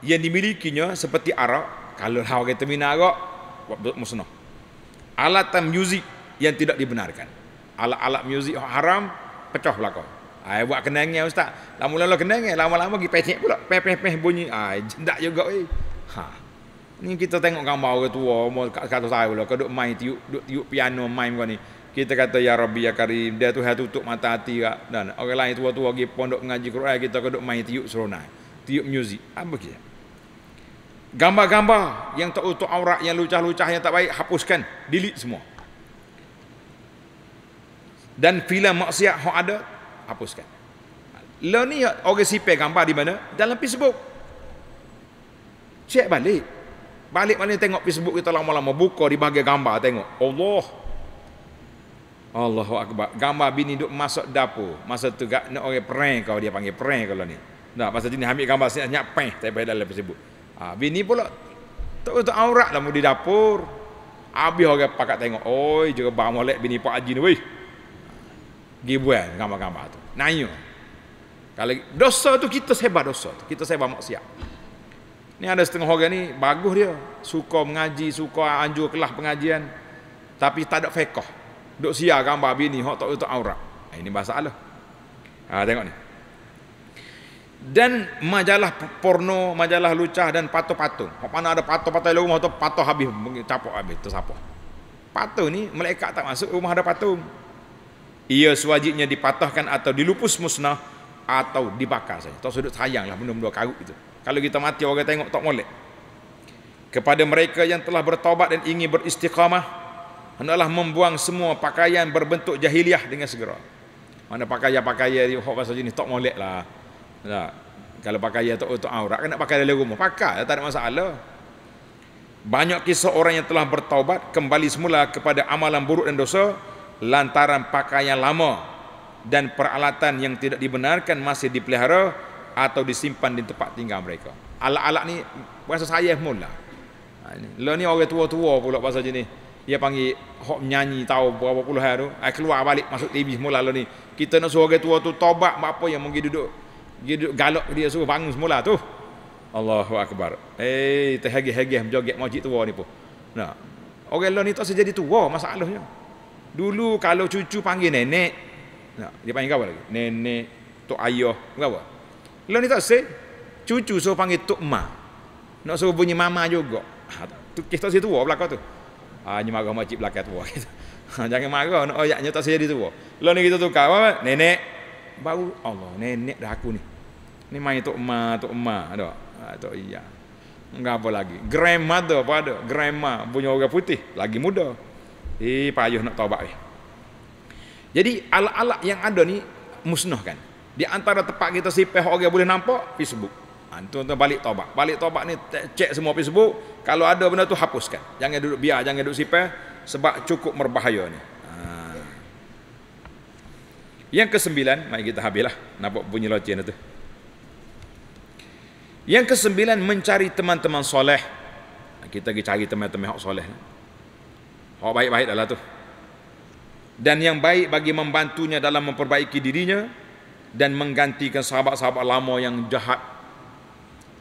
yang dimilikinya seperti arak kalau hawa kita mina arak musnah alat muzik yang tidak dibenarkan alat-alat muzik yang haram pecah belakang ai buat kenang ustaz lama-lama kenang lama-lama pergi pecek pula peh-peh bunyi ai jendak juga eh ha ni kita tengok gambar orang tua umur kat satu tahun pula main tiup tiup piano main kau ni kita kata ya Rabbi ya Karim dia tu tutup mata hati kak dan orang lain tua-tua pergi pondok mengaji Quran kita kena main tiup seronai tiup muzik apa kira gambar-gambar yang tak utuh aurat yang lucah-lucah yang tak baik hapuskan delete semua dan filem maksiat yang ada hapuskan lo lah ni orang sipe gambar di mana dalam Facebook cek balik balik mana tengok Facebook kita lama-lama buka di bahagian gambar tengok Allah Allahu akbar. Gambar bini duk masuk dapur. Masa tu gak nak orang prank kau dia panggil prank kalau ni. Nah, masa jenis ambil gambar sini nyak peh tak payah dalam tersebut. Ha, bini pula tak tu aurat lah di dapur. Habis orang pakat tengok. Oi, juga bang molek bini Pak Haji ni weh. Gibuan gambar-gambar tu. Nanyo. Kalau dosa tu kita sebar dosa tu. Kita sebar maksiat. Ni ada setengah orang ni bagus dia. Suka mengaji, suka anjur kelas pengajian. Tapi tak ada fekoh duk siar gambar kan bini hok tak tutup aurat. Ah, ini masalah. Ha tengok ni. Dan majalah porno, majalah lucah dan patung-patung. Hok mana ada patung-patung lagu mau tu patung habis capok habis tu siapa? Patung ni malaikat tak masuk rumah ada patung. Ia sewajibnya dipatahkan atau dilupus musnah atau dibakar saja. Tak sudut sayanglah benda-benda karut itu. Kalau kita mati orang tengok tak molek. Kepada mereka yang telah bertobat dan ingin beristiqamah, hendaklah membuang semua pakaian berbentuk jahiliah dengan segera. Mana pakaian-pakaian di hok bahasa jenis tak molek lah. Kalau pakaian tak untuk aurat kan nak pakai dalam rumah, pakai lah, tak ada masalah. Banyak kisah orang yang telah bertaubat kembali semula kepada amalan buruk dan dosa lantaran pakaian lama dan peralatan yang tidak dibenarkan masih dipelihara atau disimpan di tempat tinggal mereka. Alat-alat ni bahasa saya mula. Ha, ni. Lo lah ni orang tua-tua pula bahasa jenis dia panggil hok nyanyi tahu berapa puluh hari tu ai ah, keluar balik masuk TV semula lalu ni kita nak suruh orang tua tu tobat apa yang mungkin duduk dia duduk galak dia suruh bangun semula tu Allahu akbar eh teh terhagih-hagih menjoget masjid tua ni pun nah orang lalu ni tak sejadi tua masalahnya dulu kalau cucu panggil nenek nah dia panggil apa lagi nenek tu ayah apa Lalu ni tak se cucu suruh panggil tok ma nak suruh bunyi mama juga ha, tu kisah si tua belakang tu, tu, tu, tu, tu, tu hanya ah, marah makcik belakang tua kita. Ah, jangan marah nak ayaknya tak sejadi tua. Lah ni kita tukar apa? Nenek baru Allah nenek dah aku ni. Ni main tok ma tok ma dak. Ah tok iya. Enggak apa lagi. Grandmother apa ada? Grandma punya orang putih lagi muda. Eh payah nak taubat eh. Jadi alat-alat yang ada ni musnahkan. Di antara tempat kita sipeh orang boleh nampak Facebook. Ha, tuan-tuan balik taubat. Balik taubat ni cek semua Facebook. Kalau ada benda tu hapuskan. Jangan duduk biar, jangan duduk sipai. Sebab cukup merbahaya ni. Ha. Yang kesembilan, mari kita habislah. Nampak bunyi loceng tu. Yang kesembilan, mencari teman-teman soleh. Ha, kita pergi cari teman-teman yang soleh. Hak baik-baik adalah tu. Dan yang baik bagi membantunya dalam memperbaiki dirinya. Dan menggantikan sahabat-sahabat lama yang jahat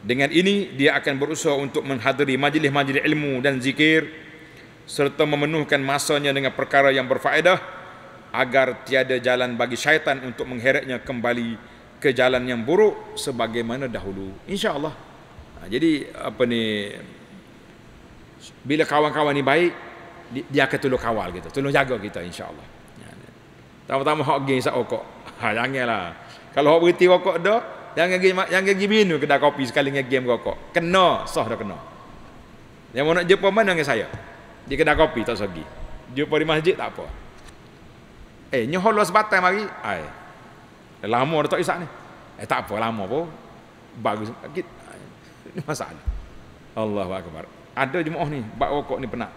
dengan ini dia akan berusaha untuk menghadiri majlis-majlis ilmu dan zikir serta memenuhkan masanya dengan perkara yang berfaedah agar tiada jalan bagi syaitan untuk mengheretnya kembali ke jalan yang buruk sebagaimana dahulu. InsyaAllah. Ha, jadi apa ni bila kawan-kawan ni baik dia akan tolong kawal kita, tolong jaga kita insyaAllah. Ha, Tama-tama hak geng sak rokok. Ha, janganlah. Kalau hak berhenti rokok dah, yang gigi yang gigi binu kena kopi sekali dengan game rokok. Kena, sah dah kena. Yang mau nak jumpa mana dengan saya? Di kena kopi tak sogi. Jumpa di masjid tak apa. Eh, nyoh lo sebatang mari. Ai. Lama dah tak isak ni. Eh tak apa lama apa. Bagus sakit. Ini masalah. Allahu akbar. Ada jemaah ni bab rokok ni penat.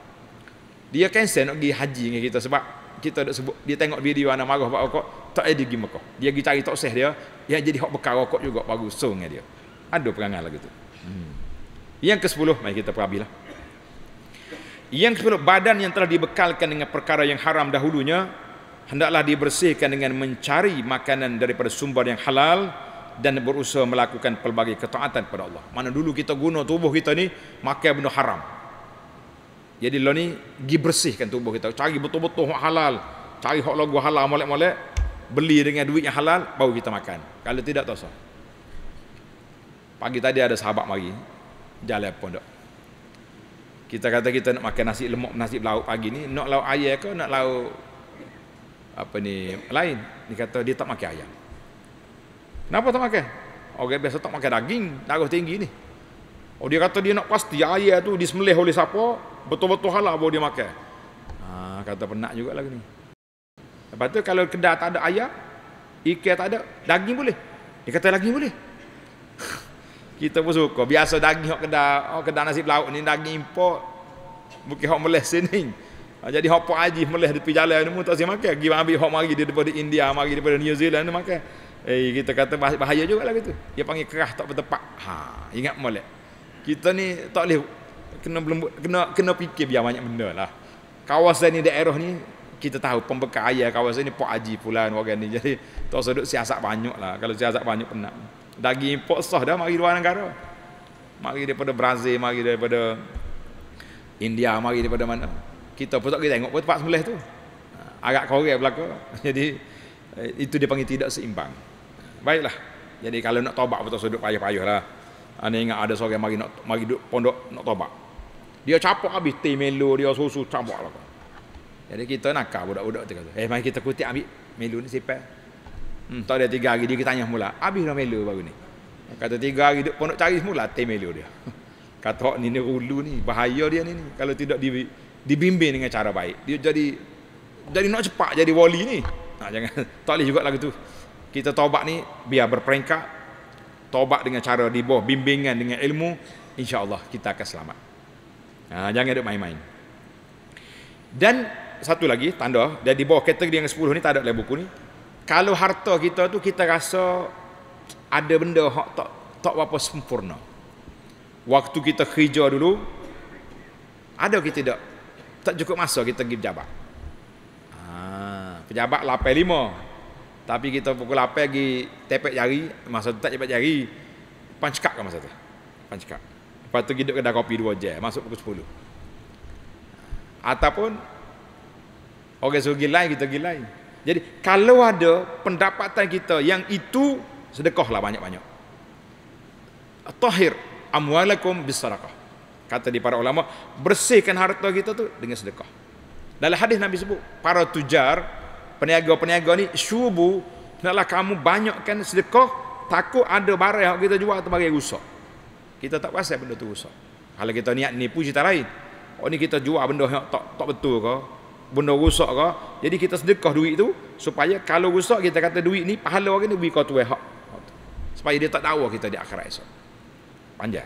Dia cancel nak pergi haji dengan kita sebab kita ada sebut dia tengok video anak marah bab rokok tak ada pergi Mekah. Dia pergi cari toksih dia, Ya jadi hok bekara kok juga baru sungai dia. Ada perangai lagu tu. Hmm. Yang ke-10 mari kita perabilah. Yang ke-10 badan yang telah dibekalkan dengan perkara yang haram dahulunya hendaklah dibersihkan dengan mencari makanan daripada sumber yang halal dan berusaha melakukan pelbagai ketaatan kepada Allah. Mana dulu kita guna tubuh kita ni makan benda haram. Jadi lo ni gi bersihkan tubuh kita, cari betul-betul halal, cari hak lagu halal molek-molek, beli dengan duit yang halal baru kita makan. Kalau tidak tak usah. Pagi tadi ada sahabat mari. Jalan pondok. Kita kata kita nak makan nasi lemak, nasi lauk pagi ni, nak lauk ayam ke nak lauk apa ni lain. Dia kata dia tak makan ayam. Kenapa tak makan? Orang okay, biasa tak makan daging, darah tinggi ni. Oh dia kata dia nak pasti ayam tu disembelih oleh siapa, betul-betul halal baru dia makan. Ha, kata penat juga lagi ni. Lepas tu kalau kedai tak ada ayam, ikan tak ada, daging boleh. Dia kata daging boleh. Kita pun suka. Biasa daging hok kedai, oh kedai nasi laut ni daging import. Bukan hok meles sini. Ha, jadi hok pun ajih meles di jalan ni tak siap makan. Gi ambil hok mari dia daripada India, mari daripada New Zealand ni makan. Eh kita kata bahaya jugalah gitu. Dia panggil kerah tak bertepak. Ha, ingat molek. Kita ni tak boleh kena kena kena fikir biar banyak benda lah. Kawasan ni daerah ni kita tahu pembekaya kawasan ini Pak Haji pulan orang ni jadi tak usah duduk siasat banyak lah kalau siasat banyak penat daging import sah dah mari luar negara mari daripada Brazil mari daripada India mari daripada mana kita pun tak kita tengok pun tempat semula tu ha, agak korek berlaku jadi eh, itu dia panggil tidak seimbang baiklah jadi kalau nak tobat betul sudut payah-payah lah ini ha, ingat ada seorang mari nak mari duduk pondok nak tobat dia capok habis teh melo dia susu capok lah jadi kita nakal budak-budak tu kata. Eh mari kita kutip ambil melu ni sipai. Hmm. Tak ada tiga hari dia kita tanya semula. Habis dah melu baru ni. Kata tiga hari duk pondok cari semula teh melu dia. Kata hok ni ni rulu ni bahaya dia ni, ni. kalau tidak dibimbing dengan cara baik. Dia jadi jadi nak cepat jadi wali ni. Nah, ha, jangan tak boleh juga lagu tu. Kita taubat ni biar berperingkat taubat dengan cara di bawah bimbingan dengan ilmu insyaallah kita akan selamat. Nah, ha, jangan duk main-main. Dan satu lagi tanda dia di bawah kategori yang 10 ni tak ada dalam buku ni kalau harta kita tu kita rasa ada benda hak tak tak apa sempurna waktu kita kerja dulu ada kita tidak tak cukup masa kita pergi pejabat ha, pejabat lapai lima tapi kita pukul lapai pergi tepek jari masa tu tak cepat jari pancekak kan masa tu pancekak lepas tu kita duduk kedai kopi dua je masuk pukul sepuluh ataupun Orang suruh gilai, kita gilai. Jadi, kalau ada pendapatan kita yang itu, sedekahlah banyak-banyak. Tahir amwalakum bisarakah. Kata di para ulama, bersihkan harta kita tu dengan sedekah. Dalam hadis Nabi sebut, para tujar, peniaga-peniaga ni, syubu, hendaklah kamu banyakkan sedekah, takut ada barang yang kita jual atau bagi rusak. Kita tak pasal benda tu rusak. Kalau kita niat ni pun cerita lain. Oh ni kita jual benda yang tak tak betul ke? benda rosak ke jadi kita sedekah duit tu supaya kalau rosak kita kata duit ni pahala orang ni bagi kau tuai hak supaya dia tak tahu kita di akhirat esok panjang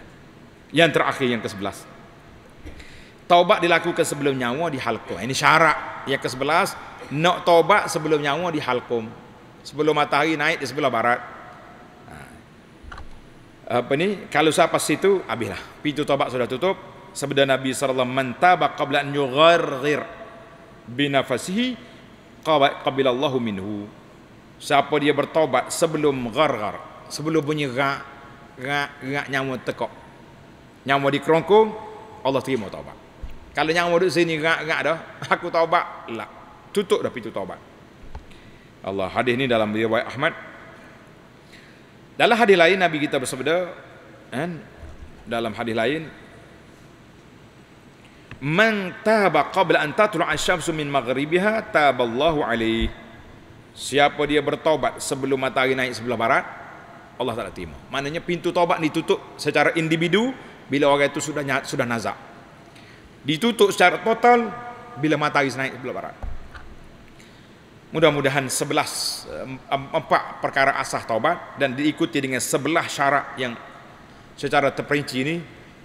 yang terakhir yang ke-11 taubat dilakukan sebelum nyawa di halqum ini syarat yang ke-11 nak taubat sebelum nyawa di halqum sebelum matahari naik di sebelah barat ha. apa ni kalau siapa situ habislah pintu taubat sudah tutup sebenarnya Nabi sallallahu alaihi wasallam mentaba qabla an yughirr binafasihi qabilallahu minhu siapa dia bertaubat sebelum gargar sebelum bunyi ra ra ra nyawa tekok nyawa di kerongkong Allah terima taubat kalau nyawa duduk sini ra ra dah aku taubat lah tutup dah pintu taubat Allah hadis ni dalam riwayat Ahmad dalam hadis lain Nabi kita bersabda kan dalam hadis lain man taba qabla an tatlu asy-syamsu min maghribiha taballahu alaihi siapa dia bertaubat sebelum matahari naik sebelah barat Allah Taala terima maknanya pintu taubat ditutup secara individu bila orang itu sudah sudah nazak ditutup secara total bila matahari naik sebelah barat mudah-mudahan sebelas empat perkara asah taubat dan diikuti dengan sebelah syarat yang secara terperinci ini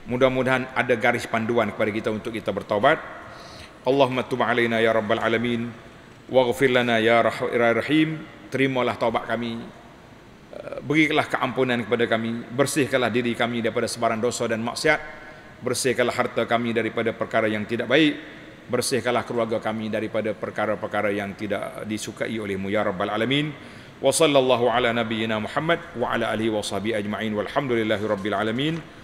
Mudah-mudahan ada garis panduan kepada kita untuk kita bertobat. Allahumma tub alaina ya rabbal alamin waghfir lana ya, ya rahim. Terimalah taubat kami. Eh, berikanlah keampunan kepada kami. Bersihkanlah diri kami daripada sebarang dosa dan maksiat. Bersihkanlah harta kami daripada perkara yang tidak baik. Bersihkanlah keluarga kami daripada perkara-perkara yang tidak disukai olehmu ya rabbal alamin. Wa ala nabiyyina Muhammad wa ala alihi wa sahbihi ajma'in. Walhamdulillahi rabbil alamin.